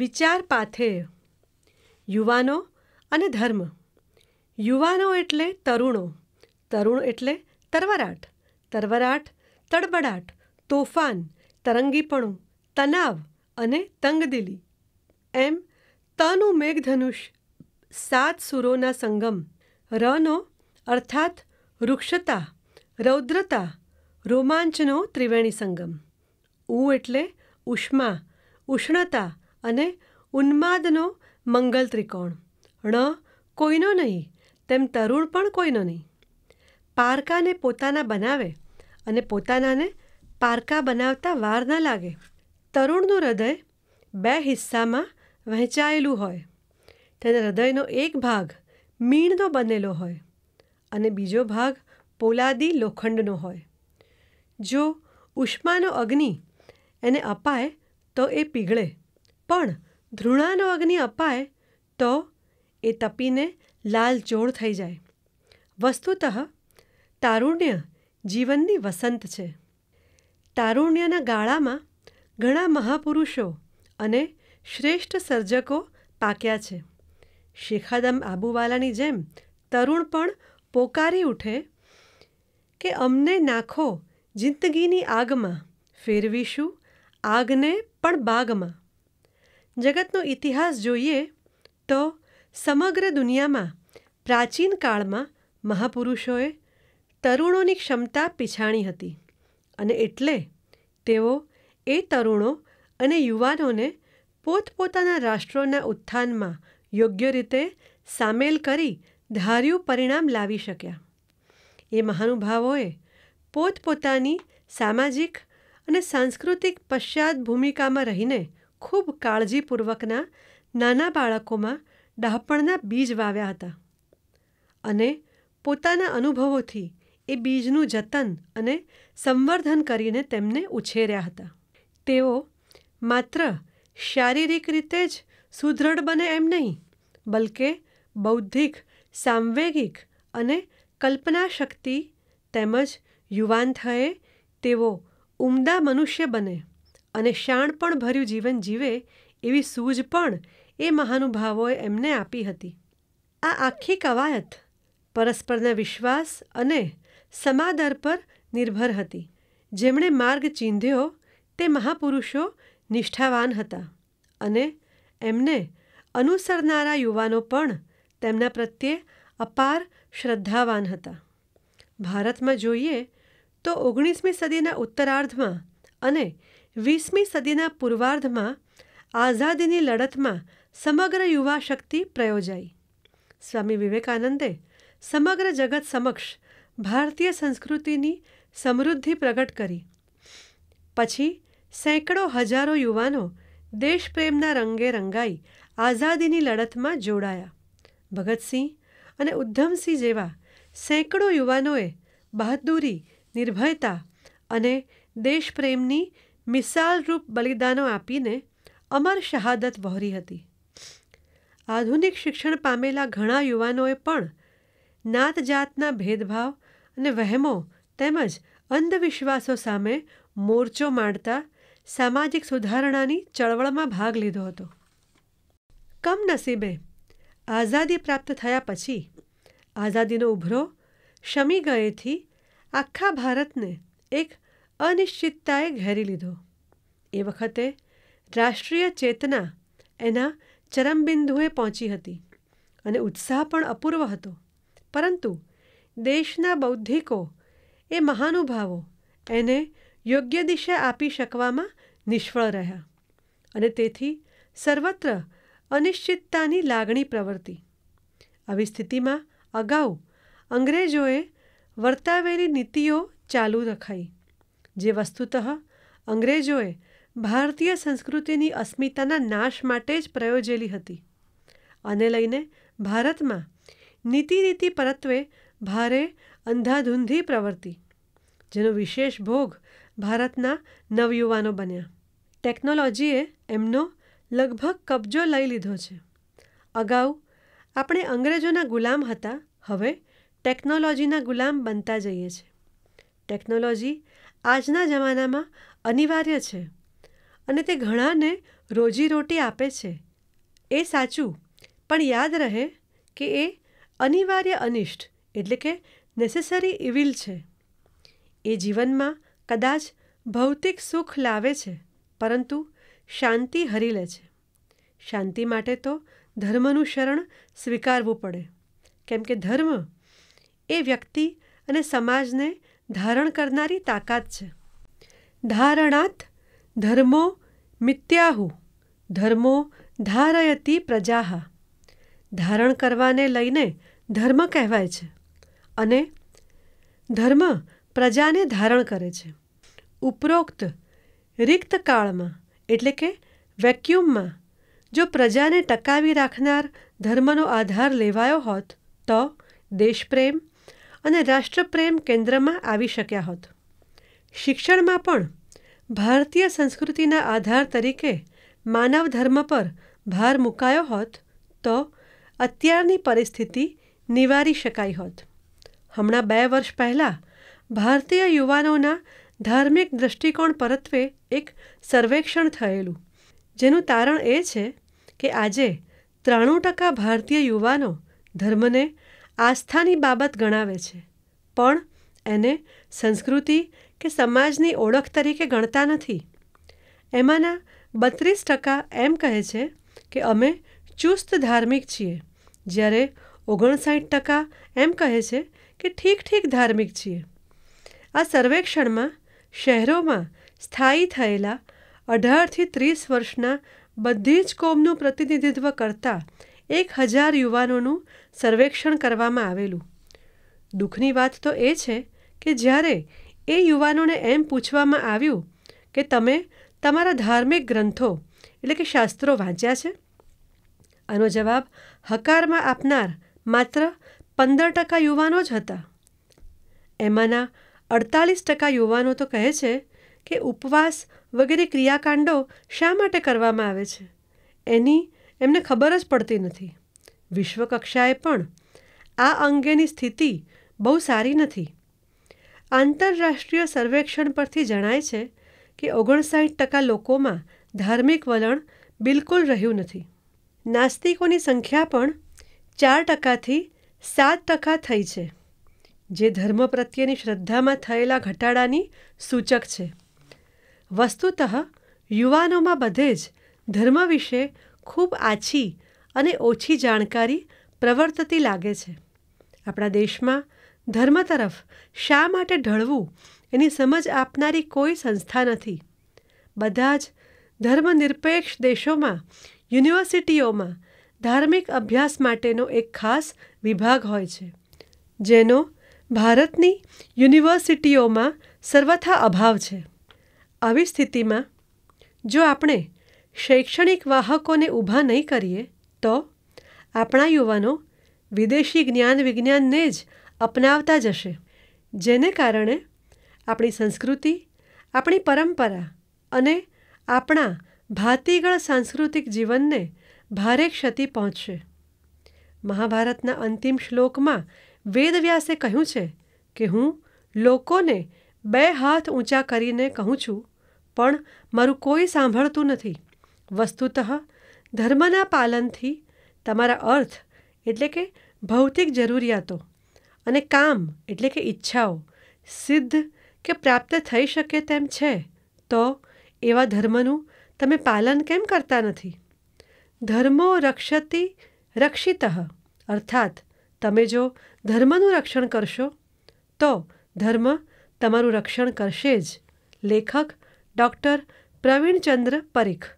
વિચાર પાથેય યુવાનો અને ધર્મ યુવાનો એટલે તરુણો તરુણ એટલે તરવરાટ તરવરાટ તડબડાટ તોફાન તરંગીપણું તનાવ અને તંગદિલી એમ તનું મેઘધનુષ સાત સુરોના સંગમ રનો અર્થાત વૃક્ષતા રૌદ્રતા રોમાંચનો ત્રિવેણી સંગમ ઉ એટલે ઉષ્મા ઉષ્ણતા અને ઉન્માદનો મંગલ ત્રિકોણ ણ કોઈનો નહીં તેમ તરુણ પણ કોઈનો નહીં પારકાને પોતાના બનાવે અને પોતાનાને પારકા બનાવતા વાર ન લાગે તરુણનું હૃદય બે હિસ્સામાં વહેંચાયેલું હોય તેના હૃદયનો એક ભાગ મીણનો બનેલો હોય અને બીજો ભાગ પોલાદી લોખંડનો હોય જો ઉષ્માનો અગ્નિ એને અપાય તો એ પીગળે પણ ધૃણાનો અગ્નિ અપાય તો એ તપીને લાલચોળ થઈ જાય વસ્તુતઃ તારુણ્ય જીવનની વસંત છે તારુણ્યના ગાળામાં ઘણા મહાપુરુષો અને શ્રેષ્ઠ સર્જકો પાક્યા છે શેખાદમ આબુવાલાની જેમ તરુણ પણ પોકારી ઉઠે કે અમને નાખો જિંદગીની આગમાં ફેરવીશું આગને પણ બાગમાં જગતનો ઇતિહાસ જોઈએ તો સમગ્ર દુનિયામાં પ્રાચીન કાળમાં મહાપુરુષોએ તરુણોની ક્ષમતા પીછાણી હતી અને એટલે તેઓ એ તરુણો અને યુવાનોને પોતપોતાના રાષ્ટ્રોના ઉત્થાનમાં યોગ્ય રીતે સામેલ કરી ધાર્યું પરિણામ લાવી શક્યા એ મહાનુભાવોએ પોતપોતાની સામાજિક અને સાંસ્કૃતિક પશ્ચાત ભૂમિકામાં રહીને ખૂબ કાળજીપૂર્વકના નાના બાળકોમાં ડહાપણના બીજ વાવ્યા હતા અને પોતાના અનુભવોથી એ બીજનું જતન અને સંવર્ધન કરીને તેમને ઉછેર્યા હતા તેઓ માત્ર શારીરિક રીતે જ સુદૃઢ બને એમ નહીં બલકે બૌદ્ધિક સાંવેગિક અને કલ્પના શક્તિ તેમજ યુવાન થયે તેઓ ઉમદા મનુષ્ય બને અને શાણપણભર્યું જીવન જીવે એવી સૂઝ પણ એ મહાનુભાવોએ એમને આપી હતી આ આખી કવાયત પરસ્પરના વિશ્વાસ અને સમાદર પર નિર્ભર હતી જેમણે માર્ગ ચીંધ્યો તે મહાપુરુષો નિષ્ઠાવાન હતા અને એમને અનુસરનારા યુવાનો પણ તેમના પ્રત્યે અપાર શ્રદ્ધાવાન હતા ભારતમાં જોઈએ તો ઓગણીસમી સદીના ઉત્તરાર્ધમાં અને વીસમી સદીના પૂર્વાર્ધમાં આઝાદીની લડતમાં સમગ્ર યુવા શક્તિ પ્રયોજાઈ સ્વામી વિવેકાનંદે સમગ્ર જગત સમક્ષ ભારતીય સંસ્કૃતિની સમૃદ્ધિ પ્રગટ કરી પછી સેંકડો હજારો યુવાનો દેશપ્રેમના રંગે રંગાઈ આઝાદીની લડતમાં જોડાયા ભગતસિંહ અને ઉધમસિંહ જેવા સેંકડો યુવાનોએ બહાદુરી નિર્ભયતા અને દેશપ્રેમની મિસાલરૂપ બલિદાનો આપીને અમર શહાદત વહોરી હતી આધુનિક શિક્ષણ પામેલા ઘણા યુવાનોએ પણ નાત જાતના ભેદભાવ અને વહેમો તેમજ અંધવિશ્વાસો સામે મોરચો માંડતા સામાજિક સુધારણાની ચળવળમાં ભાગ લીધો હતો કમનસીબે આઝાદી પ્રાપ્ત થયા પછી આઝાદીનો ઉભરો શમી ગયેથી આખા ભારતને એક અનિશ્ચિતતાએ ઘેરી લીધો એ વખતે રાષ્ટ્રીય ચેતના એના ચરમબિંદુએ પહોંચી હતી અને ઉત્સાહ પણ અપૂર્વ હતો પરંતુ દેશના બૌદ્ધિકો એ મહાનુભાવો એને યોગ્ય દિશા આપી શકવામાં નિષ્ફળ રહ્યા અને તેથી સર્વત્ર અનિશ્ચિતતાની લાગણી પ્રવર્તી આવી સ્થિતિમાં અગાઉ અંગ્રેજોએ વર્તાવેલી નીતિઓ ચાલુ રખાઈ જે વસ્તુતઃ અંગ્રેજોએ ભારતીય સંસ્કૃતિની અસ્મિતાના નાશ માટે જ પ્રયોજેલી હતી આને લઈને ભારતમાં નીતિ નીતિ પરત્વે ભારે અંધાધૂંધી પ્રવર્તી જેનો વિશેષ ભોગ ભારતના નવયુવાનો બન્યા ટેકનોલોજીએ એમનો લગભગ કબજો લઈ લીધો છે અગાઉ આપણે અંગ્રેજોના ગુલામ હતા હવે ટેકનોલોજીના ગુલામ બનતા જઈએ છીએ ટેકનોલોજી આજના જમાનામાં અનિવાર્ય છે અને તે ઘણાને રોજીરોટી આપે છે એ સાચું પણ યાદ રહે કે એ અનિવાર્ય અનિષ્ટ એટલે કે નેસેસરી ઇવિલ છે એ જીવનમાં કદાચ ભૌતિક સુખ લાવે છે પરંતુ શાંતિ હરી લે છે શાંતિ માટે તો ધર્મનું શરણ સ્વીકારવું પડે કેમ કે ધર્મ એ વ્યક્તિ અને સમાજને ધારણ કરનારી તાકાત છે ધારણાત ધર્મો મિત્યાહુ ધર્મો ધારયતી પ્રજાહ ધારણ કરવાને લઈને ધર્મ કહેવાય છે અને ધર્મ પ્રજાને ધારણ કરે છે ઉપરોક્ત રિક્ત કાળમાં એટલે કે વેક્યુમમાં જો પ્રજાને ટકાવી રાખનાર ધર્મનો આધાર લેવાયો હોત તો દેશપ્રેમ અને રાષ્ટ્રપ્રેમ કેન્દ્રમાં આવી શક્યા હોત શિક્ષણમાં પણ ભારતીય સંસ્કૃતિના આધાર તરીકે માનવ ધર્મ પર ભાર મુકાયો હોત તો અત્યારની પરિસ્થિતિ નિવારી શકાઈ હોત હમણાં બે વર્ષ પહેલાં ભારતીય યુવાનોના ધાર્મિક દૃષ્ટિકોણ પરત્વે એક સર્વેક્ષણ થયેલું જેનું તારણ એ છે કે આજે ત્રાણું ટકા ભારતીય યુવાનો ધર્મને આસ્થાની બાબત ગણાવે છે પણ એને સંસ્કૃતિ કે સમાજની ઓળખ તરીકે ગણતા નથી એમાંના બત્રીસ ટકા એમ કહે છે કે અમે ચુસ્ત ધાર્મિક છીએ જ્યારે ઓગણસાઠ ટકા એમ કહે છે કે ઠીક ઠીક ધાર્મિક છીએ આ સર્વેક્ષણમાં શહેરોમાં સ્થાયી થયેલા અઢારથી ત્રીસ વર્ષના બધી જ કોમનું પ્રતિનિધિત્વ કરતા એક હજાર યુવાનોનું સર્વેક્ષણ કરવામાં આવેલું દુઃખની વાત તો એ છે કે જ્યારે એ યુવાનોને એમ પૂછવામાં આવ્યું કે તમે તમારા ધાર્મિક ગ્રંથો એટલે કે શાસ્ત્રો વાંચ્યા છે આનો જવાબ હકારમાં આપનાર માત્ર પંદર ટકા યુવાનો જ હતા એમાંના અડતાલીસ ટકા યુવાનો તો કહે છે કે ઉપવાસ વગેરે ક્રિયાકાંડો શા માટે કરવામાં આવે છે એની એમને ખબર જ પડતી નથી વિશ્વકક્ષાએ પણ આ અંગેની સ્થિતિ બહુ સારી નથી આંતરરાષ્ટ્રીય સર્વેક્ષણ પરથી જણાય છે કે ઓગણસાઠ ટકા લોકોમાં ધાર્મિક વલણ બિલકુલ રહ્યું નથી નાસ્તિકોની સંખ્યા પણ ચાર ટકાથી સાત ટકા થઈ છે જે ધર્મ પ્રત્યેની શ્રદ્ધામાં થયેલા ઘટાડાની સૂચક છે વસ્તુતઃ યુવાનોમાં બધે જ ધર્મ વિશે ખૂબ આછી અને ઓછી જાણકારી પ્રવર્તતી લાગે છે આપણા દેશમાં ધર્મ તરફ શા માટે ઢળવું એની સમજ આપનારી કોઈ સંસ્થા નથી બધા જ ધર્મનિરપેક્ષ દેશોમાં યુનિવર્સિટીઓમાં ધાર્મિક અભ્યાસ માટેનો એક ખાસ વિભાગ હોય છે જેનો ભારતની યુનિવર્સિટીઓમાં સર્વથા અભાવ છે આવી સ્થિતિમાં જો આપણે શૈક્ષણિક વાહકોને ઊભા નહીં કરીએ તો આપણા યુવાનો વિદેશી જ્ઞાન વિજ્ઞાનને જ અપનાવતા જશે જેને કારણે આપણી સંસ્કૃતિ આપણી પરંપરા અને આપણા ભાતીગળ સાંસ્કૃતિક જીવનને ભારે ક્ષતિ પહોંચશે મહાભારતના અંતિમ શ્લોકમાં વેદવ્યાસે કહ્યું છે કે હું લોકોને બે હાથ ઊંચા કરીને કહું છું પણ મારું કોઈ સાંભળતું નથી વસ્તુતઃ ધર્મના પાલનથી તમારા અર્થ એટલે કે ભૌતિક જરૂરિયાતો અને કામ એટલે કે ઈચ્છાઓ સિદ્ધ કે પ્રાપ્ત થઈ શકે તેમ છે તો એવા ધર્મનું તમે પાલન કેમ કરતા નથી ધર્મો રક્ષતિ રક્ષિત અર્થાત તમે જો ધર્મનું રક્ષણ કરશો તો ધર્મ તમારું રક્ષણ કરશે જ લેખક ડૉક્ટર પ્રવીણચંદ્ર પરીખ